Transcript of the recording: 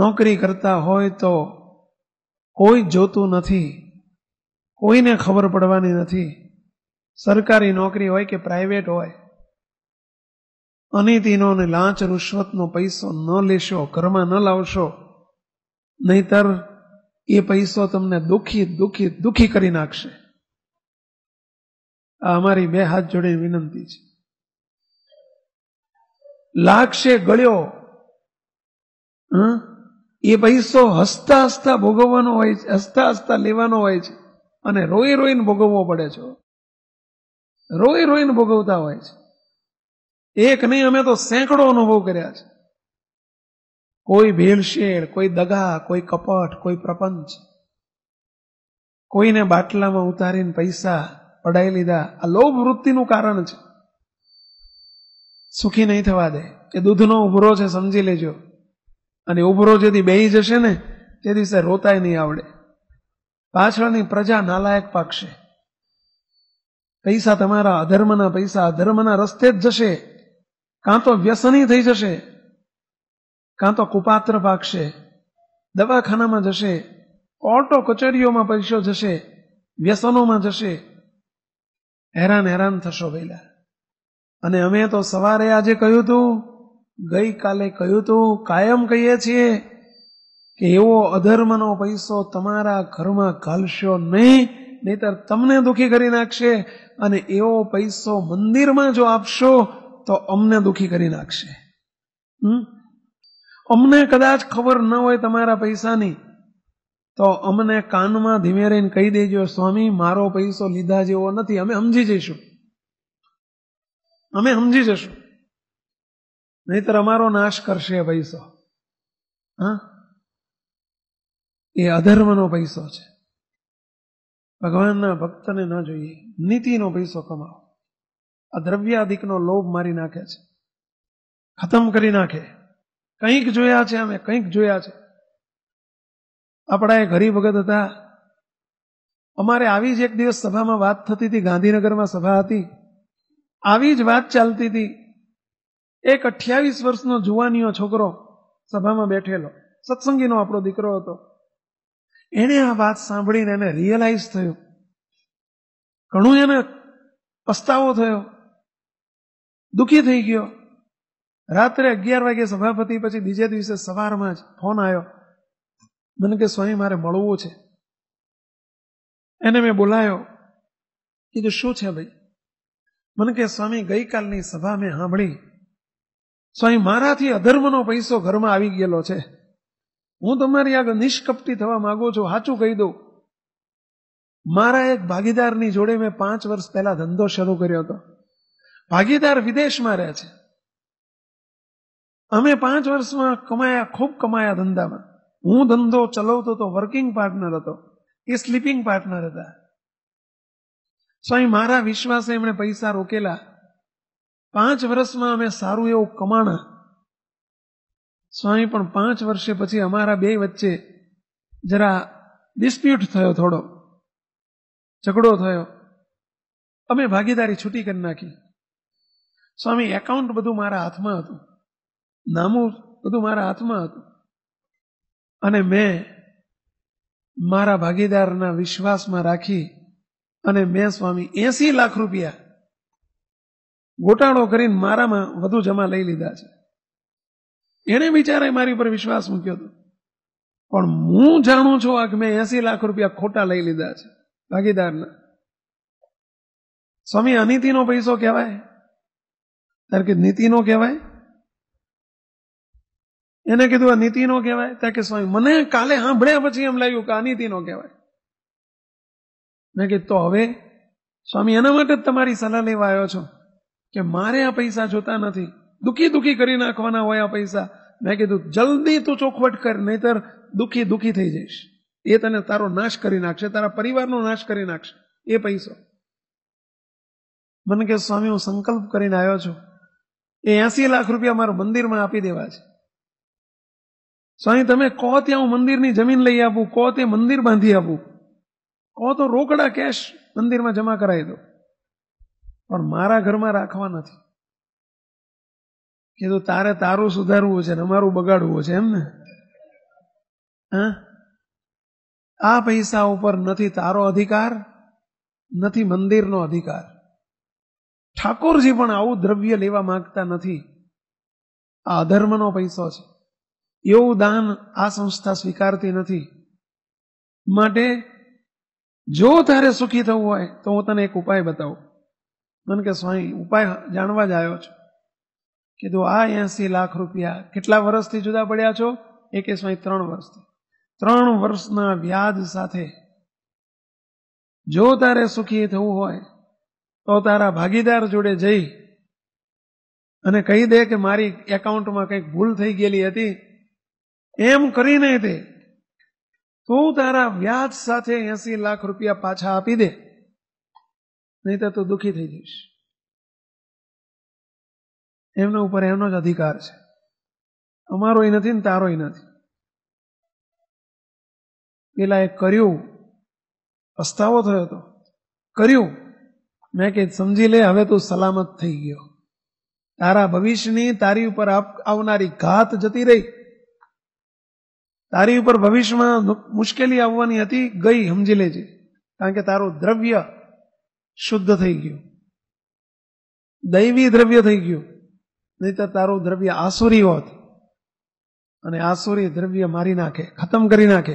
નોકરી કરતા હોય તો કોઈ જોતું નથી કોઈને ખબર પડવાની નથી સરકારી નોકરી હોય કે પ્રાઇવેટ હોય અનિતિનો અને લાંચ રૂશ્વતનો પૈસો ન લેશો ઘરમાં ન લાવશો નહીતર એ પૈસો તમને દુઃખી દુઃખી દુઃખી કરી નાખશે આ અમારી બે હાથ જોડે વિનંતી છે લાગશે ગળ્યો હં એ પૈસો હસતા હસતા ભોગવવાનો હોય છે હસતા હસતા લેવાનો હોય છે અને રોઈ રોઈને ભોગવવો પડે છે રોઈ રોઈને ભોગવતા હોય છે એક નહીં અમે તો સેંકડો અનુભવ કર્યા છે કોઈ ભેળશેળ કોઈ દગા કોઈ કપટ કોઈ પ્રપંચ કોઈને બાટલામાં ઉતારીને પૈસા પડાઈ લીધા આ લોભ વૃત્તિનું કારણ છે સુખી નહીં થવા દે એ દૂધનો ઉભરો છે સમજી લેજો અને ઉભરો જેથી બેહી જશે ને તે દિવસે રોતાય નહીં આવડે પાછળની પ્રજા નાલાયક પાકશે પૈસા તમારા અધર્મના પૈસા અધર્મના રસ્તે જ જશે કાં તો વ્યસની થઈ જશે કાં તો કુપાત્ર પાકશે દવાખાનામાં જશે કોર્ટો કચેરીઓમાં પૈસો જશે વ્યસનોમાં જશે હેરાન હેરાન થશો પહેલા અને અમે તો સવારે આજે કહ્યું હતું ગઈકાલે કહ્યું તું કાયમ કહીએ છીએ કે એવો અધર્મનો પૈસો તમારા ઘરમાં ઘાલશો નહીં નહીતર તમને દુખી કરી નાખશે અને એવો પૈસો મંદિરમાં જો આપશો તો અમને દુખી કરી નાખશે અમને કદાચ ખબર ન હોય તમારા પૈસાની તો અમને કાનમાં ધીમે રહીને કહી દેજો સ્વામી મારો પૈસો લીધા જેવો નથી અમે સમજી જઈશું અમે સમજી જશું નહીતર અમારો નાશ કરશે પૈસો હા એ અધર્મનો પૈસો છે ભગવાનના ભક્તને ન જોઈએ નીતિનો પૈસો કમાવો આ દ્રવ્યાધિકનો લોભ મારી નાખે છે ખતમ કરી નાખે કંઈક જોયા છે અમે કંઈક જોયા છે આપણા એ ગરીબ ભગત હતા અમારે આવી જ એક દિવસ સભામાં વાત થતી હતી ગાંધીનગરમાં સભા હતી આવી જ વાત ચાલતી હતી એક અઠ્યાવીસ વર્ષનો જુવાનીઓ છોકરો સભામાં બેઠેલો સત્સંગીનો આપણો દીકરો હતો એને આ વાત સાંભળીને એને રિયલાઇઝ થયું ઘણું એને પસ્તાવો થયો દુઃખી થઈ ગયો રાત્રે અગિયાર વાગે સભાપતિ પછી બીજે દિવસે સવારમાં જ ફોન આવ્યો મને કે સ્વામી મારે મળવું છે એને મેં બોલાયો કીધું શું છે ભાઈ મને કે સ્વામી ગઈકાલની સભા મેં સાંભળી સ્વામી મારાથી અધર્મનો પૈસો ઘરમાં આવી ગયેલો છે હું તમારી આગળ નિષ્કપટી થવા માંગુ છું સાચું કહી દઉં મારા એક ભાગીદારની જોડે મેં પાંચ વર્ષ પહેલા ધંધો શરૂ કર્યો હતો ભાગીદાર વિદેશમાં રહે છે અમે પાંચ વર્ષમાં કમાયા ખૂબ કમાયા ધંધામાં હું ધંધો ચલાવતો હતો વર્કિંગ પાર્ટનર હતો એ સ્લીપિંગ પાર્ટનર હતા સ્વામી મારા વિશ્વાસે એમણે પૈસા રોકેલા પાંચ વર્ષમાં અમે સારું એવું કમાણા સ્વામી પણ પાંચ વર્ષે પછી અમારા બે વચ્ચે જરા ડિસ્પ્યુટ થયો થોડો ઝઘડો થયો અમે ભાગીદારી છૂટી કરી નાખી સ્વામી એકાઉન્ટ બધું મારા હાથમાં હતું નામું બધું મારા હાથમાં હતું અને મેં મારા ભાગીદારના વિશ્વાસમાં રાખી અને મેં સ્વામી એસી લાખ રૂપિયા ગોટાળો કરીને મારામાં વધુ જમા લઈ લીધા છે એને બિચારે મારી પર વિશ્વાસ મૂક્યો હતો પણ હું જાણું છું આ કે મેં એસી લાખ રૂપિયા ખોટા લઈ લીધા છે ભાગીદારના સ્વામી અનિતિનો પૈસો કહેવાય ત્યારે કે નીતિનો કહેવાય એને કીધું આ નીતિનો કહેવાય ત્યાં કે સ્વામી મને કાલે સાંભળ્યા પછી એમ લાગ્યું કે અનિતિનો કહેવાય મેં કીધું તો હવે સ્વામી એના માટે જ તમારી સલાહ લેવા આવ્યો છું કે મારે આ પૈસા જોતા નથી દુઃખી દુઃખી કરી નાખવાના હોય આ પૈસા મેં કીધું જલ્દી તું ચોખવટ કર નહીતર દુઃખી દુઃખી થઈ જઈશ એ તને તારો નાશ કરી નાખશે તારા પરિવારનો નાશ કરી નાખશે એ પૈસો મને કે સ્વામી હું સંકલ્પ કરીને આવ્યો છું એ એસી લાખ રૂપિયા મારા મંદિરમાં આપી દેવા છે સ્વામી તમે કહો ત્યાં હું મંદિરની જમીન લઈ આપું કહો તે મંદિર બાંધી આપું કહો તો રોકડા કેશ મંદિરમાં જમા કરાવી દઉં પણ મારા ઘરમાં રાખવા નથી કે કીધું તારે તારું સુધારવું છે ને અમારું બગાડવું છે એમ ને હા આ પૈસા ઉપર નથી તારો અધિકાર નથી મંદિરનો અધિકાર ઠાકોરજી પણ આવું દ્રવ્ય લેવા માંગતા નથી આ અધર્મનો પૈસો છે એવું દાન આ સંસ્થા સ્વીકારતી નથી માટે જો તારે સુખી થવું હોય તો હું તને એક ઉપાય બતાવું મને કે સ્વામી ઉપાય જાણવા જ આવ્યો છું કીધું આ એસી લાખ રૂપિયા કેટલા વર્ષથી જુદા પડ્યા છો એ કે સ્વામી ત્રણ વર્ષથી ત્રણ વર્ષના વ્યાજ સાથે જો તારે સુખી થવું હોય તો તારા ભાગીદાર જોડે જઈ અને કહી દે કે મારી એકાઉન્ટમાં કંઈક ભૂલ થઈ ગયેલી હતી એમ કરીને તે તું તારા વ્યાજ સાથે એસી લાખ રૂપિયા પાછા આપી દે નહીં તો દુઃખી થઈ જઈશ એમના ઉપર એમનો જ અધિકાર છે અમારોય નથી ને તારોય નથી પેલા એ કર્યું પસ્તાવો થયો હતો કર્યું મેં કે સમજી લે હવે તું સલામત થઈ ગયો તારા ભવિષ્યની તારી ઉપર આવનારી ઘાત જતી રહી તારી ઉપર ભવિષ્યમાં મુશ્કેલી આવવાની હતી ગઈ સમજી લેજે કારણ કે તારું દ્રવ્ય શુદ્ધ થઈ ગયું દૈવી દ્રવ્ય થઈ ગયું નહીં તો તારું દ્રવ્ય આસુરી હોત અને આસુરી દ્રવ્ય મારી નાખે ખતમ કરી નાખે